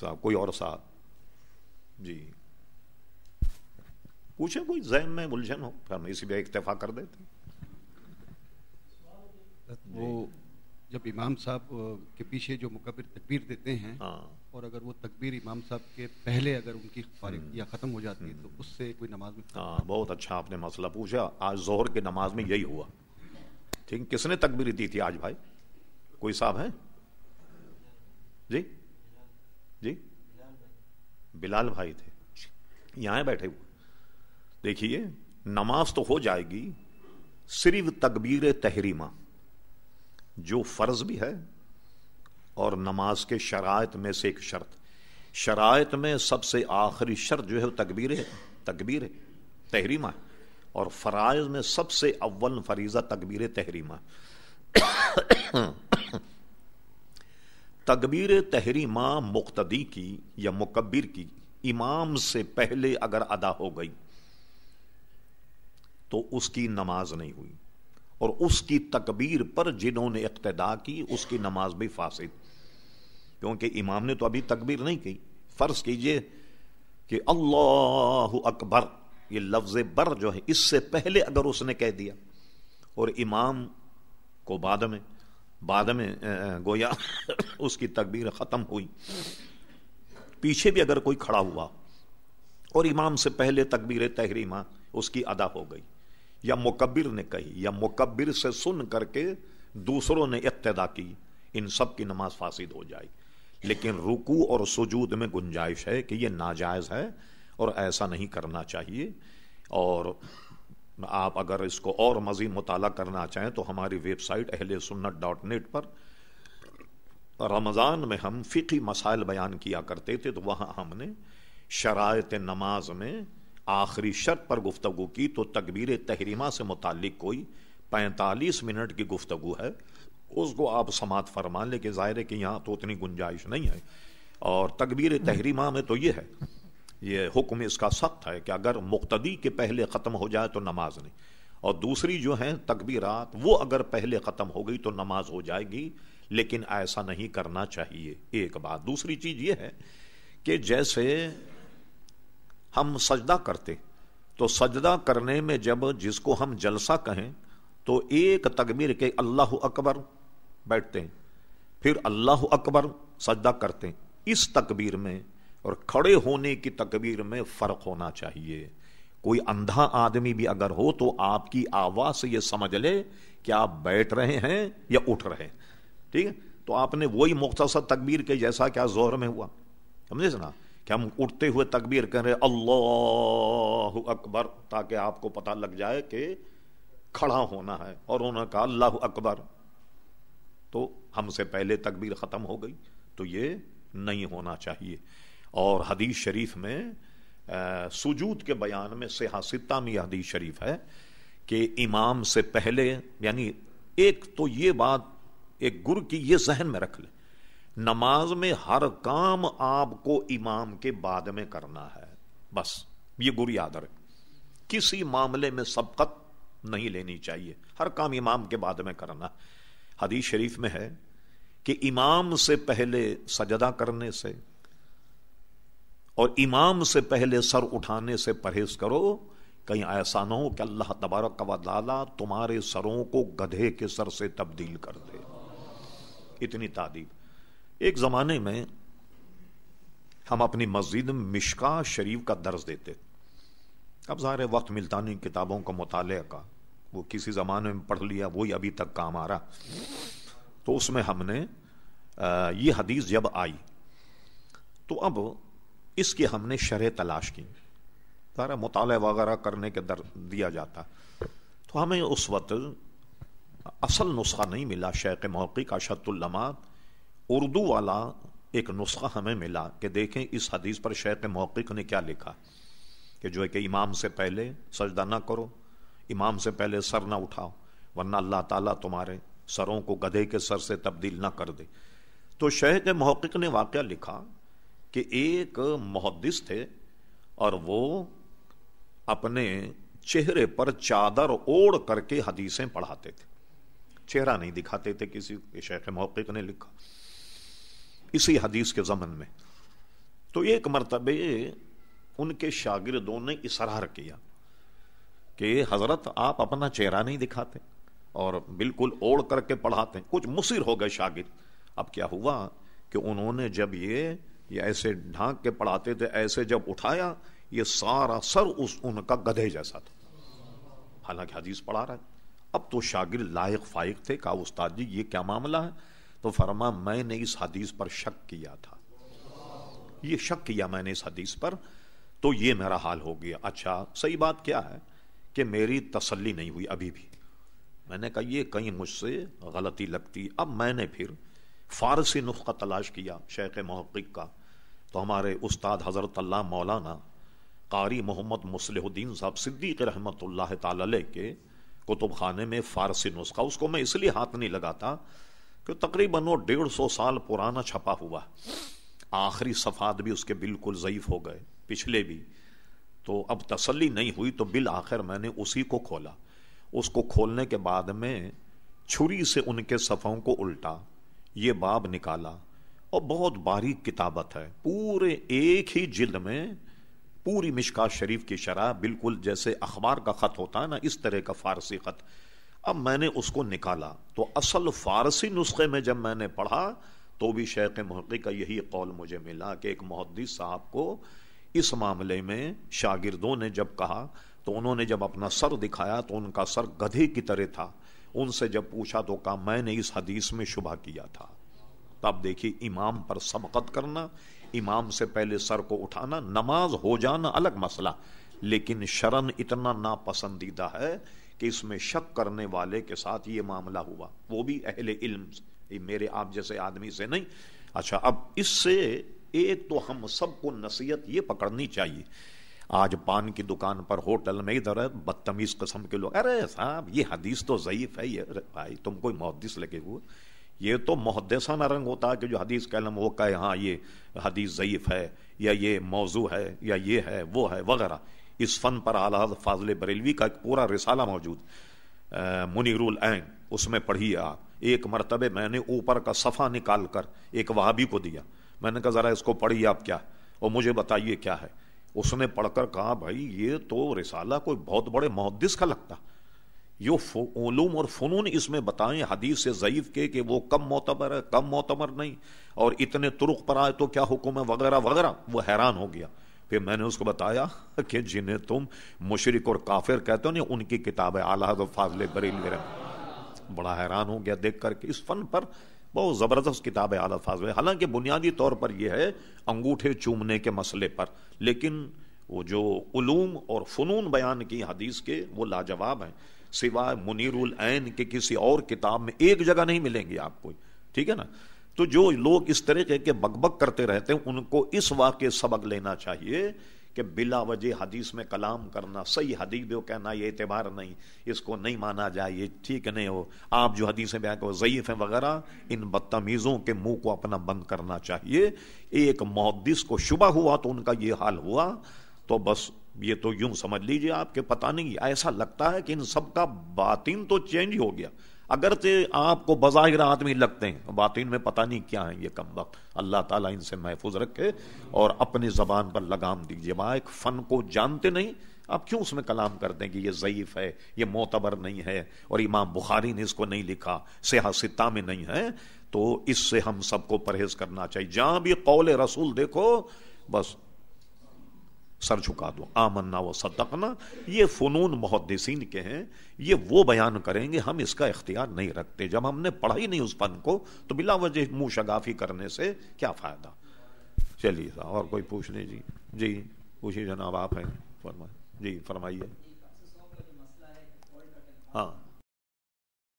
साहब कोई और साहब जी पूछे कोई जहन में उलझन हो हम इसी पे इतफा कर देते वो जब इमाम साहब के पीछे जो मुकबिर तकबीर देते हैं हाँ। और अगर वो तकबीर इमाम साहब के पहले अगर उनकी हम्म। या ख़त्म हो जाती है तो हम्म। उससे कोई नमाज में हाँ बहुत अच्छा आपने मसला पूछा आज जोहर के नमाज में यही हुआ ठीक किसने तकबीर दी थी आज भाई कोई साहब है जी जी बिलाल भाई थे यहां बैठे हुए देखिए नमाज तो हो जाएगी सिर्फ तकबीर तहरीमा जो फ़र्ज भी है और नमाज के शरात में से एक शर्त शरात में सबसे आखिरी शर्त जो है तकबीर है तकबीर है तहरीमा और फराज में सबसे अव्वल फरीज़ा तकबीर तहरीमा तकबीर तहरी माँ मुख्तदी की या मुकबिर की इमाम से पहले अगर अदा हो गई तो उसकी नमाज नहीं हुई और उसकी तकबीर पर जिन्होंने इकतदा की उसकी नमाज भी फासिद क्योंकि इमाम ने तो अभी तकबीर नहीं की फर्ज कीजिए कि अल्लाह अकबर ये लफ्ज बर जो है इससे पहले अगर उसने कह दिया और इमाम को बाद में बाद में गोया उसकी तकबीर ख़त्म हुई पीछे भी अगर कोई खड़ा हुआ और इमाम से पहले तकबीर तहरीमा उसकी अदा हो गई या मुकबिर ने कही या मुकबिर से सुन करके दूसरों ने इतदा की इन सब की नमाज फासिद हो जाए लेकिन रुकू और सजूद में गुंजाइश है कि ये नाजायज़ है और ऐसा नहीं करना चाहिए और आप अगर इसको और मज़ीद मुताल करना चाहें तो हमारी वेबसाइट अहल सुन्नत डॉट नेट पर रमज़ान में हम फ़िकी मसाइल बयान किया करते थे तो वहाँ हमने शरात नमाज में आखिरी शर्त पर गुफ्तु की तो तकबीर तहरीमा से मुतक कोई पैंतालीस मिनट की गुफ्तु है उसको आप समात फरमा लेकिन ज़ाहिर है कि यहाँ तो उतनी गुंजाइश नहीं है और तकबीर तहरीमा में तो ये है ये हुक्म इसका सख्त है कि अगर मुख्तदी के पहले ख़त्म हो जाए तो नमाज नहीं और दूसरी जो है तकबीरात वो अगर पहले ख़त्म हो गई तो नमाज हो जाएगी लेकिन ऐसा नहीं करना चाहिए एक बात दूसरी चीज़ ये है कि जैसे हम सजदा करते तो सजदा करने में जब जिसको हम जलसा कहें तो एक तकबीर के अल्लाह अकबर बैठते हैं फिर अल्लाह अकबर सजदा करते हैं इस तकबीर में और खड़े होने की तकबीर में फ़र्क होना चाहिए कोई अंधा आदमी भी अगर हो तो आपकी आवाज़ से यह समझ ले कि आप बैठ रहे हैं या उठ रहे हैं ठीक है तो आपने वही मुख्तसर तकबीर के जैसा क्या जोहर में हुआ समझे ना कि हम उठते हुए तकबीर कह रहे अल्लाह अकबर ताकि आपको पता लग जाए कि खड़ा होना है और उन्होंने कहा अल्लाह अकबर तो हमसे पहले तकबीर ख़त्म हो गई तो ये नहीं होना चाहिए और हदीस शरीफ में सुजूद के बयान में सिहासिता में हदीस शरीफ है कि इमाम से पहले यानी एक तो ये बात एक गुरु की ये जहन में रख ले नमाज में हर काम आपको इमाम के बाद में करना है बस ये गुरु याद रख किसी मामले में सबकत नहीं लेनी चाहिए हर काम इमाम के बाद में करना हदीस शरीफ में है कि इमाम से पहले सजदा करने से और इमाम से पहले सर उठाने से परहेज करो कहीं ऐसा ना हो कि अल्लाह तबारक वाला तुम्हारे सरों को गधे के सर से तब्दील कर दे इतनी तादीब एक ज़माने में हम अपनी मस्जिद में मिशका शरीफ का दर्ज देते अब सारे वक्त मिलता नहीं किताबों का मुताल का वो किसी ज़माने में पढ़ लिया वही अभी तक काम आ रहा तो उसमें हमने ये हदीस जब आई तो अब इसकी हमने शरह तलाश की सारा मुताल वगैरह करने के दर दिया जाता तो हमें उस वक्त असल नुस्खा नहीं मिला शेख मौकी का शतुल्लमात उर्दू वाला एक नुस्खा हमें मिला कि देखें इस हदीस पर शेख मौकी ने क्या लिखा कि जो है कि इमाम से पहले सजदा ना करो इमाम से पहले सर ना उठाओ वरना अल्लाह ताला तुम्हारे सरों को गधे के सर से तब्दील ना कर दे तो शेख मौकी ने वाक़ लिखा कि एक मोहदिस थे और वो अपने चेहरे पर चादर ओढ़ करके हदीसें पढ़ाते थे चेहरा नहीं दिखाते थे किसी शेख मौकिक ने लिखा इसी हदीस के ज़मन में तो एक मरतबे उनके शागिर्दों ने इसरार किया कि हज़रत आप अपना चेहरा नहीं दिखाते और बिल्कुल ओढ़ करके पढ़ाते कुछ मुसीर हो गए शागिर अब क्या हुआ कि उन्होंने जब ये ये ऐसे ढांक के पढ़ाते थे ऐसे जब उठाया ये सारा सर उस उनका गधे जैसा था हालांकि हदीस पढ़ा रहा है अब तो शागिर लायक फाइक थे कहा उस्ताद जी ये क्या मामला है तो फरमा मैंने इस हदीस पर शक किया था ये शक किया मैंने इस हदीस पर तो ये मेरा हाल हो गया अच्छा सही बात क्या है कि मेरी तसल्ली नहीं हुई अभी भी मैंने कहा ये कहीं मुझसे गलती लगती अब मैंने फिर फारसी नुस्खा तलाश किया शेख महक़ का तो हमारे उस्ताद हज़रत मौलाना कारी मोहम्मद मुसलहुद्दीन साहब सिद्दीक रहमत ला के कुतुब खाने में फ़ारसी नुस्खा उसको मैं इसलिए हाथ नहीं लगाता कि तकरीबन वो डेढ़ सौ साल पुराना छपा हुआ आखिरी सफ़ात भी उसके बिल्कुल ज़यीफ़ हो गए पिछले भी तो अब तसली नहीं हुई तो बिल आखिर मैंने उसी को खोला उसको खोलने के बाद में छुरी से उनके सफ़ों को उल्टा ये बाब निकाला और बहुत बारीक किताबत है पूरे एक ही जिल्द में पूरी मिशका शरीफ की शराह बिल्कुल जैसे अखबार का ख़त होता है ना इस तरह का फ़ारसी ख़त अब मैंने उसको निकाला तो असल फ़ारसी नुस्खे में जब मैंने पढ़ा तो भी शेख महक़ी का यही कौल मुझे मिला कि एक मोहद्दी साहब को इस मामले में शागिर्दों ने जब कहा तो उन्होंने जब अपना सर दिखाया तो उनका सर गधे की तरह था उनसे जब पूछा तो कहा मैंने इस हदीस में शुभा किया था तो आप देखिए इमाम पर सबकत करना इमाम से पहले सर को उठाना नमाज हो जाना अलग मसला लेकिन शरण इतना नापसंदीदा है कि इसमें शक करने वाले के साथ ये मामला हुआ वो भी अहले इल्म मेरे आप जैसे आदमी से नहीं अच्छा अब इससे एक तो हम सबको नसीहत ये पकड़नी चाहिए आज पान की दुकान पर होटल में इधर बदतमीज कस्म के लोग अरे साहब ये हदीस तो ज़यीफ़ है ये भाई तुम कोई मुहदस लगे हुए ये तो मुहदसाना रंग होता है कि जो हदीस कलम वो कहे हाँ ये हदीस ज़यीफ़ है या ये मौजू है या ये है वो है वगैरह इस फ़न पर आला फाजल बरेलवी का एक पूरा रिसाला मौजूद मुनिरुल ऐन उसमें पढ़िए आप एक मरतबे मैंने ऊपर का सफ़ा निकाल कर एक वहाबी को दिया मैंने कहा ज़रा इसको पढ़िए आप क्या और मुझे बताइए क्या है उसने पढ़कर कहा भाई ये तो रिसाला कोई बहुत बड़े मुहदस का लगता और फ़नून इसमें बताएं हदीस से ज़यीफ़ के कि वो कम मोतबर है कम मोतबर नहीं और इतने तुरुक पर आए तो क्या हुक्म है वगैरह वगैरह वो हैरान हो गया फिर मैंने उसको बताया कि जिन्हें तुम मुशरक और काफिर कहते हो ना उनकी किताब है आलाद और फाजल बरेल बड़ा हैरान हो गया देख करके इस फन पर बहुत ज़बरदस्त किताब है आला फाजल हालांकि बुनियादी तौर पर यह है अंगूठे चूमने के मसले पर लेकिन वो जो उलूम और फ़नून बयान की हदीस के वो लाजवाब हैं सिवाय मुनीरुल ऐन के किसी और किताब में एक जगह नहीं मिलेंगे आपको ठीक है ना तो जो लोग इस तरीके के बकबक करते रहते हैं उनको इस वाक्य सबक लेना चाहिए कि बिला वजह हदीस में कलाम करना सही हदीस दो कहना ये एतबार नहीं इसको नहीं माना जाए ये ठीक नहीं हो आप जो हदीसें बयान करो ज़यीफ़ हैं वगैरह इन बदतमीज़ों के मुंह को अपना बंद करना चाहिए एक मुहदस को शुबा हुआ तो उनका ये हाल हुआ तो बस ये तो यूं समझ लीजिए आपके पता नहीं ऐसा लगता है कि इन सब का बातिन तो चेंज हो गया अगर तो आपको बाहिर आदमी लगते हैं बातिन में पता नहीं क्या है ये कम वक्त अल्लाह ताला इनसे महफूज रखे और अपनी ज़बान पर लगाम दीजिए वहां एक फ़न को जानते नहीं आप क्यों उसमें कलाम करते हैं कि ये ज़यीफ़ है ये मोतबर नहीं है और इमाम बुखारी ने इसको नहीं लिखा सियासता में नहीं है तो इससे हम सबको परहेज़ करना चाहिए जहां भी कौल रसूल देखो बस सर झुका दो आमन्ना व सदकना ये फ़नून मुहदसिन के हैं ये वो बयान करेंगे हम इसका इख्तियार नहीं रखते जब हमने पढ़ा ही नहीं उस फन को तो बिला वजह मुँह शगाफी करने से क्या फ़ायदा चलिए साहब और कोई पूछ नहीं जी जी पूछिए जनाब आप हैं फरमाए जी फरमाइए हाँ